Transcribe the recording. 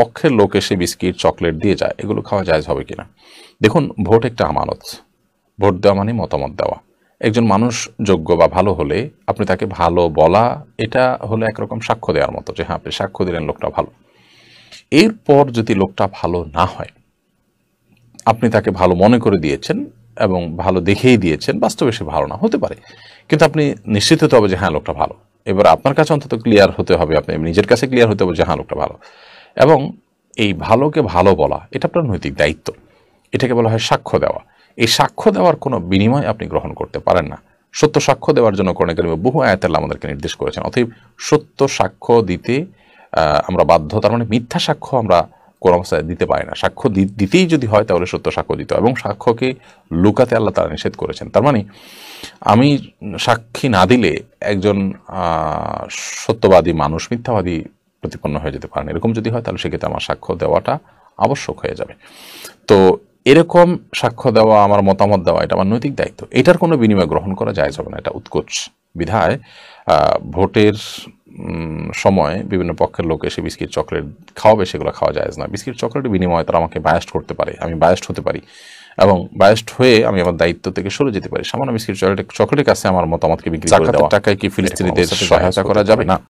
পক্ষের লোক এসে বিস্কিট চকলেট দিয়ে যায় এগুলো খাওয়া যায় হবে কিনা দেখুন ভোট একটা আমানত ভোট দেওয়া মানে মতামত দেওয়া একজন মানুষ যোগ্য বা ভালো হলে আপনি তাকে ভালো বলা এটা হলো একরকম সাক্ষ্য দেওয়ার মতো যে হ্যাঁ আপনি সাক্ষ্য দিলেন লোকটা ভালো এরপর যদি লোকটা ভালো না হয় আপনি তাকে ভালো মনে করে দিয়েছেন এবং ভালো দেখেই দিয়েছেন বাস্তবে সে ভালো না হতে পারে কিন্তু আপনি নিশ্চিত হতে হবে যে হ্যাঁ লোকটা ভালো এবার আপনার কাছে অন্তত ক্লিয়ার হতে হবে আপনি নিজের কাছে ক্লিয়ার হতে হবে যে হ্যাঁ লোকটা ভালো এবং এই ভালোকে ভালো বলা এটা আপনার নৈতিক দায়িত্ব এটাকে বলা হয় সাক্ষ্য দেওয়া এই সাক্ষ্য দেওয়ার কোনো বিনিময় আপনি গ্রহণ করতে পারেন না সত্য সাক্ষ্য দেওয়ার জন্য কোরআন কারিমে বহু আয়াতাল্লাহ আমাদেরকে নির্দেশ করেছেন অতএব সত্য সাক্ষ্য দিতে আমরা বাধ্য তার মানে মিথ্যা সাক্ষ্য আমরা কোনো অবস্থায় দিতে পারি না সাক্ষ্য দিতেই যদি হয় তাহলে সত্য সাক্ষ্য দিতে এবং সাক্ষ্যকে লুকাতে আল্লাহ তারা নিষেধ করেছেন তার মানে আমি সাক্ষী না দিলে একজন সত্যবাদী মানুষ মিথ্যাবাদী প্রতিপন্ন হয়ে যেতে পারেন এরকম যদি হয় তাহলে সেক্ষেত্রে আমার সাক্ষ্য দেওয়াটা আবশ্যক হয়ে যাবে তো এরকম সাক্ষ্য দেওয়া আমার মতামত দেওয়া এটা আমার নৈতিক দায়িত্ব এটার কোনো বিনিময় গ্রহণ করা যায় যাবে না এটা উৎকোচ বিধায় ভোটের সময় বিভিন্ন পক্ষের লোক এসে বিস্কিট চকলেট খাওয়াবে সেগুলো খাওয়া যায় না বিস্কিট চকলেটের বিনিময়ে তারা আমাকে বায়াস্ট করতে পারে আমি বায়াস্ট হতে পারি এবং বায়াস্ট হয়ে আমি আমার দায়িত্ব থেকে সরে যেতে পারি সামান্য বিস্কিট চকলেট চকলেটের কাছে আমার মতামতকে বিক্রি করে দেওয়া টাকায় কি ফিলিস্তিনিদের সহায়তা করা যাবে না